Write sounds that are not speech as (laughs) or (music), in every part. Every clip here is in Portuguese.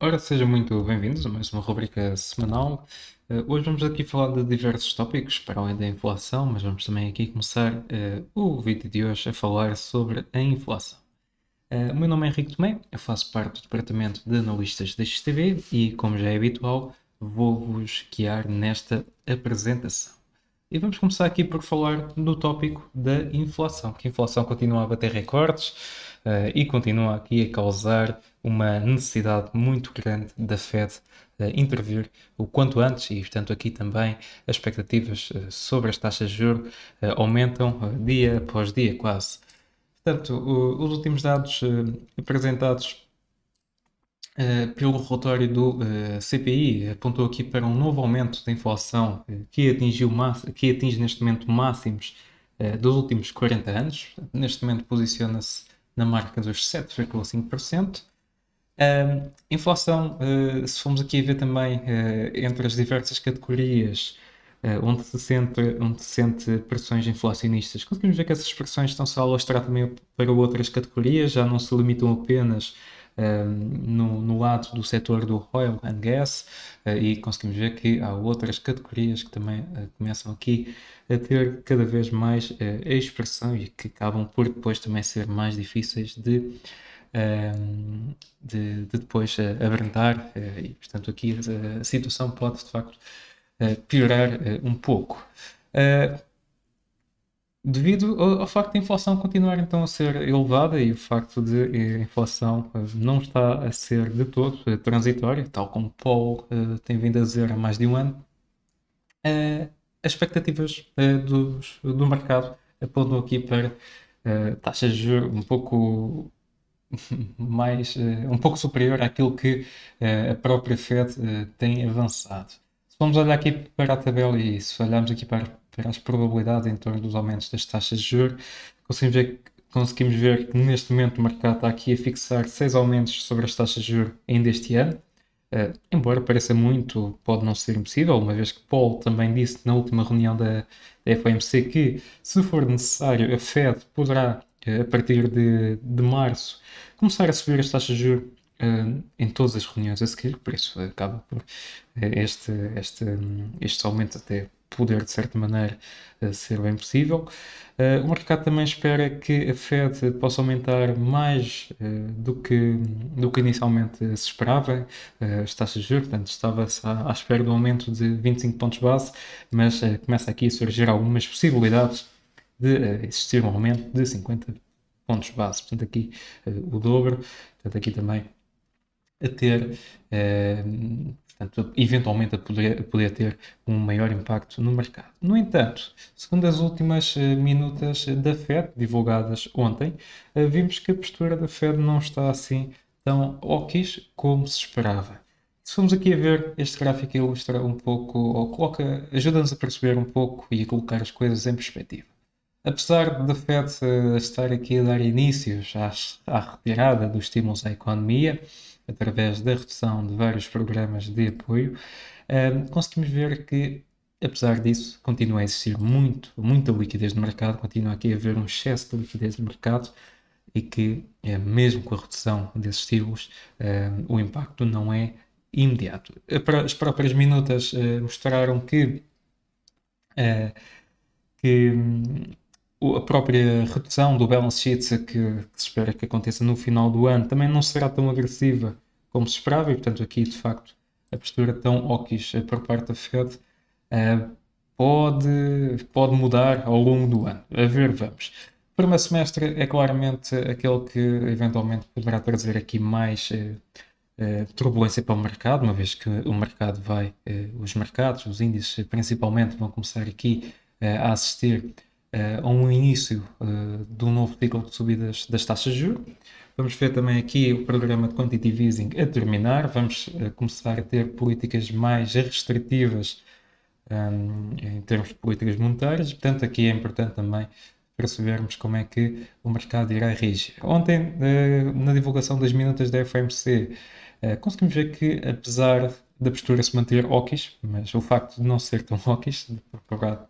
Ora, sejam muito bem-vindos a mais uma rubrica semanal. Uh, hoje vamos aqui falar de diversos tópicos, para além da inflação, mas vamos também aqui começar uh, o vídeo de hoje a falar sobre a inflação. Uh, o meu nome é Henrique Tomé, eu faço parte do departamento de analistas da XTV e, como já é habitual, vou-vos guiar nesta apresentação. E vamos começar aqui por falar do tópico da inflação, que a inflação continua a bater recordes uh, e continua aqui a causar uma necessidade muito grande da Fed uh, intervir o quanto antes e, portanto, aqui também as expectativas uh, sobre as taxas de juros aumentam dia após dia quase. Portanto, os últimos dados apresentados Uh, pelo relatório do uh, CPI, apontou aqui para um novo aumento da inflação uh, que, atingiu que atinge neste momento máximos dos últimos 40 anos. Neste momento posiciona-se na marca dos 7,5%. Um, inflação, uh, se formos aqui a ver também uh, entre as diversas categorias uh, onde, se sente, onde se sente pressões inflacionistas, conseguimos ver que essas pressões estão-se a alastrar também para outras categorias, já não se limitam apenas Ehm, no, no, lado do setor do oil and gas eh, e conseguimos ver que há outras categorias que também eh, começam aqui a ter cada vez mais eh, expressão e que acabam por depois também ser mais difíceis de ehm, de, de, depois abrandar e portanto aqui a situação pode de facto piorar um pouco devido ao, ao, facto de a inflação continuar então a ser elevada e o facto de eh, a inflação eh, não está a ser de todo eh, transitória, tal como Paul uh, tem vindo a dizer há mais de um ano, uh, as expectativas uh, dos, do mercado apontam aqui para taxas de juros um pouco (laughs) mais um pouco superior àquilo que a própria Fed tem avançado. Se vamos olhar aqui para a tabela e se olharmos aqui para para as probabilidades em torno dos aumentos das taxas de juros, conseguimos ver, conseguimos ver que neste momento o mercado está aqui a fixar seis aumentos sobre as taxas de juros ainda este ano. Uh, embora pareça muito, pode não ser impossível, uma vez que Paul também disse na última reunião da, da FOMC que, se for necessário, a Fed poderá, uh, a partir de, de março, começar a subir as taxas de juros uh, eh, em todas as reuniões a seguir, por isso acaba por este, este, este hum, estes aumentos até poder, de certa maneira, eh, ser bem possível. Eh, o mercado também espera que a Fed possa aumentar mais eh, do que, do que inicialmente se esperava as taxas de juros, portanto, estava-se à, à espera do aumento de 25 pontos base, mas começa aqui a surgir algumas possibilidades de existir um aumento de 50 pontos base, portanto, aqui o dobro, portanto, aqui também a ter portanto, eventualmente a poder, a poder, ter um maior impacto no mercado. No entanto, segundo as últimas eh, minutas eh, da Fed, divulgadas ontem, eh, vimos que a postura da Fed não está assim tão oquis como se esperava. Se formos aqui a ver, este gráfico ilustra um pouco, ou coloca, ajuda-nos a perceber um pouco e a colocar as coisas em perspectiva. Apesar da Fed eh, estar aqui a dar inícios à, retirada dos estímulos à economia, através da redução de vários programas de apoio, ehm, conseguimos ver que, apesar disso, continua a existir muito, muita liquidez no mercado, continua aqui a haver um excesso de liquidez no mercado e que, eh, mesmo com a redução desses estímulos, ehm, o impacto não é imediato. Eh, as próprias minutas mostraram que que hum, a própria redução do balance sheet que, que se espera que aconteça no final do ano também não será tão agressiva como se esperava e, portanto, aqui de facto a postura tão hawkish por parte da Fed uh, pode, pode mudar ao longo do ano. A ver, vamos. O primeiro semestre é claramente aquele que eventualmente poderá trazer aqui mais uh, uh, turbulência para o mercado, uma vez que o mercado vai, os mercados, os índices principalmente, vão começar aqui a assistir uh, a um início uh, de um novo ciclo de subidas das taxas de juros. Vamos ver também aqui o programa de quantitative easing a terminar. Vamos uh, começar a ter políticas mais restritivas um, em termos de políticas monetárias. Portanto, aqui é importante também percebermos como é que o mercado irá reagir. Ontem, na divulgação das minutas da FMC, conseguimos ver que, apesar da postura se manter hawkish, mas o facto de não ser tão hawkish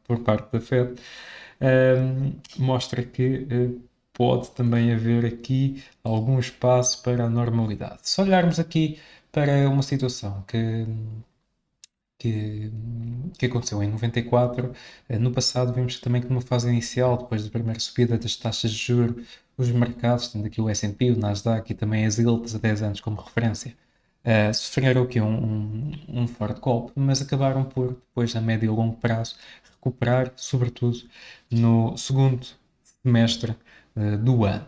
por parte da Fed, mostra que eh, pode também haver aqui algum espaço para a normalidade. Se olharmos aqui para uma situação que, que, que, aconteceu em 94, eh, no passado vimos também que numa fase inicial, depois da primeira subida das taxas de juros, os mercados, tendo aqui o S&P, o Nasdaq e também as ILTs a 10 anos como referência, eh, sofreram aqui um, um, um, forte golpe, mas acabaram por, depois a médio e longo prazo, recuperar, sobretudo no segundo semestre eh, do ano.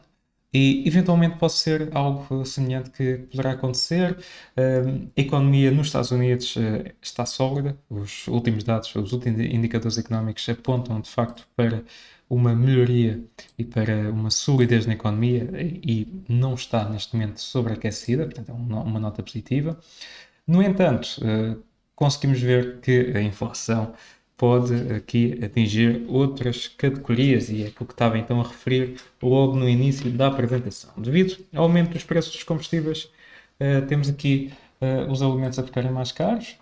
E eventualmente pode ser algo semelhante que poderá acontecer. Ehm, a economia nos Estados Unidos eh, está sólida, os últimos dados, os últimos indicadores económicos apontam de facto para uma melhoria e para uma solidez na economia e não está neste momento sobreaquecida, portanto é uma nota positiva. No entanto, eh, conseguimos ver que a inflação pode aqui atingir outras categorias e é aquilo que estava então a referir logo no início da apresentação. Devido ao aumento dos preços dos combustíveis, eh, temos aqui eh, os alimentos a ficarem mais caros,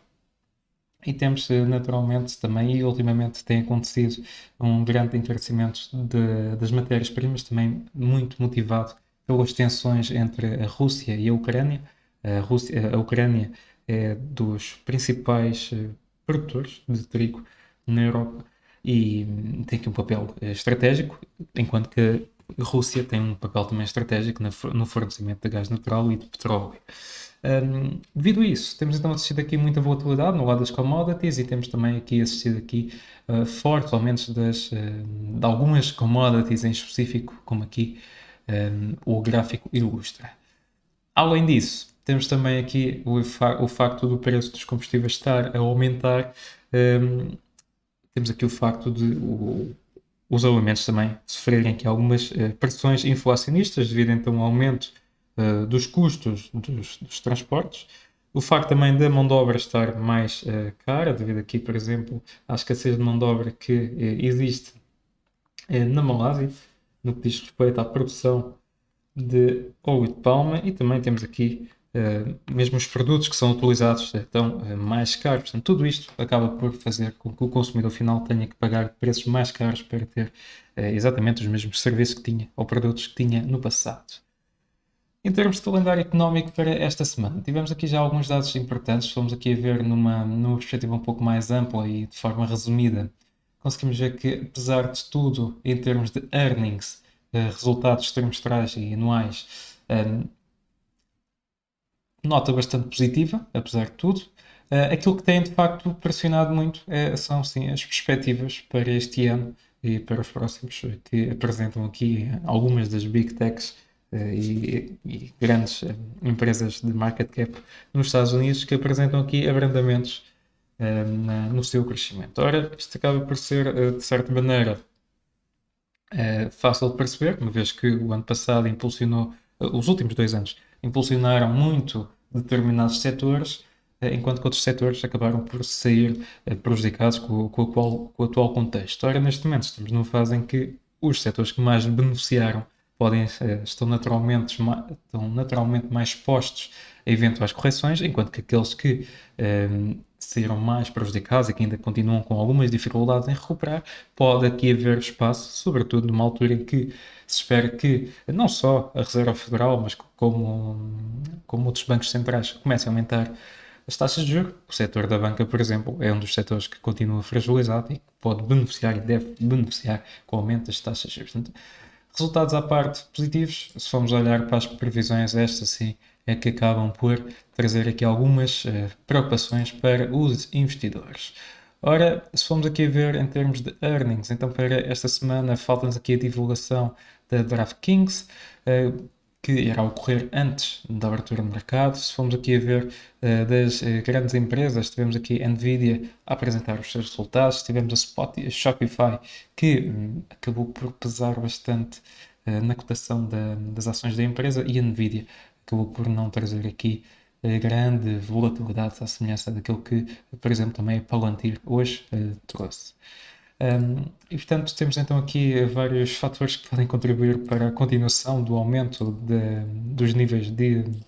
e temos eh, naturalmente também, e ultimamente tem acontecido, um grande encarecimento de, das matérias-primas, também muito motivado pelas tensões entre a Rússia e a Ucrânia. A, Rússia, eh, a Ucrânia é dos principais eh, produtores de trigo na Europa e hum, tem aqui um papel estratégico, enquanto que a Rússia tem um papel também estratégico no fornecimento de gás natural e de petróleo. Um, devido a isso, temos então assistido aqui muita volatilidade no lado das commodities e temos também aqui assistido aqui uh, fortes aumentos das, uh, de algumas commodities em específico, como aqui um, o gráfico ilustra. Além disso, temos também aqui o, o facto do preço dos combustíveis estar a aumentar. Um, temos aqui o facto de o, os alimentos também sofrerem aqui algumas eh, pressões inflacionistas devido então ao aumento eh, dos custos dos, dos transportes. O facto também da mão de obra estar mais uh, cara, devido aqui, por exemplo, à escassez de mão de obra que uh, existe uh, na Malásia, no que diz respeito à produção de óleo de palma, e também temos aqui eh, mesmo os produtos que são utilizados eh, estão eh, mais caros. Portanto, tudo isto acaba por fazer com que o consumidor final tenha que pagar preços mais caros para ter exatamente os mesmos serviços que tinha ou produtos que tinha no passado. Em termos de calendário económico para esta semana, tivemos aqui já alguns dados importantes. Fomos aqui a ver numa, numa perspectiva um pouco mais ampla e de forma resumida. Conseguimos ver que, apesar de tudo, em termos de earnings, resultados trimestrais e anuais, nota bastante positiva, apesar de tudo. Uh, aquilo que tem de facto pressionado muito é, são sim as perspectivas para este ano e para os próximos, que apresentam aqui algumas das big techs uh, e, e, grandes uh, empresas de market cap nos Estados Unidos que apresentam aqui abrandamentos na, no seu crescimento. Ora, isto acaba por ser, de certa maneira, fácil de perceber, uma vez que o ano passado impulsionou, os últimos dois anos, impulsionaram muito determinados setores, eh, enquanto que outros setores acabaram por sair eh, prejudicados com, com, qual, com o atual contexto. Ora, neste momento estamos numa fase em que os setores que mais beneficiaram podem, eh, estão, naturalmente, estão naturalmente mais expostos a eventuais correções, enquanto que aqueles que saíram mais prejudicados e que ainda continuam com algumas dificuldades em recuperar, pode aqui haver espaço, sobretudo numa altura em que se espera que não só a Reserva Federal, mas como, como outros bancos centrais comecem a aumentar as taxas de juros. O setor da banca, por exemplo, é um dos setores que continua fragilizado e que pode beneficiar e deve beneficiar com o aumento das taxas de juros. Portanto, resultados à parte positivos, se formos olhar para as previsões, esta sim é que acabam por trazer aqui algumas eh, preocupações para os investidores. Ora, se formos aqui a ver em termos de earnings, então para esta semana falta-nos aqui a divulgação da DraftKings, eh, que irá ocorrer antes da abertura do mercado. Se formos aqui a ver eh, das grandes empresas, tivemos aqui a Nvidia a apresentar os seus resultados, tivemos a, Spot, a Shopify, que hum, acabou por pesar bastante na cotação da, das ações da empresa, e a Nvidia acabou por não trazer aqui eh, grande volatilidade à semelhança daquilo que, por exemplo, também a Palantir hoje eh, trouxe. Um, e portanto, temos então aqui eh, vários fatores que podem contribuir para a continuação do aumento de, dos níveis de, de,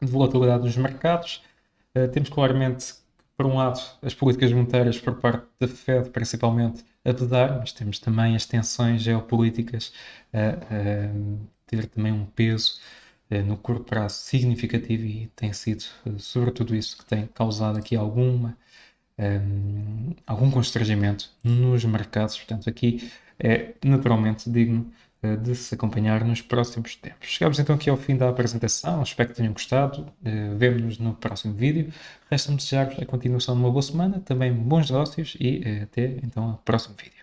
volatilidade dos mercados. Uh, temos claramente, por um lado, as políticas monetárias por parte da Fed, principalmente, a pesar, mas temos também as tensões geopolíticas a, a ter também um peso eh, no curto prazo significativo e tem sido eh, sobretudo isso que tem causado aqui alguma um, ehm, algum constrangimento nos mercados. Portanto, aqui é naturalmente digno eh, de se acompanhar nos próximos tempos. Chegamos então aqui ao fim da apresentação. Espero que tenham gostado. vemos Vemo-nos no próximo vídeo. Resta-me desejar-vos a continuação de uma boa semana, também bons negócios e até então ao próximo vídeo.